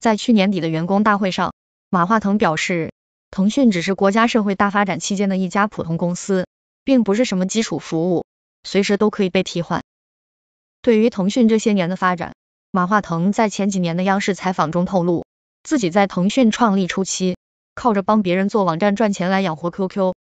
在去年底的员工大会上，马化腾表示，腾讯只是国家社会大发展期间的一家普通公司，并不是什么基础服务，随时都可以被替换。对于腾讯这些年的发展，马化腾在前几年的央视采访中透露，自己在腾讯创立初期，靠着帮别人做网站赚钱来养活 QQ。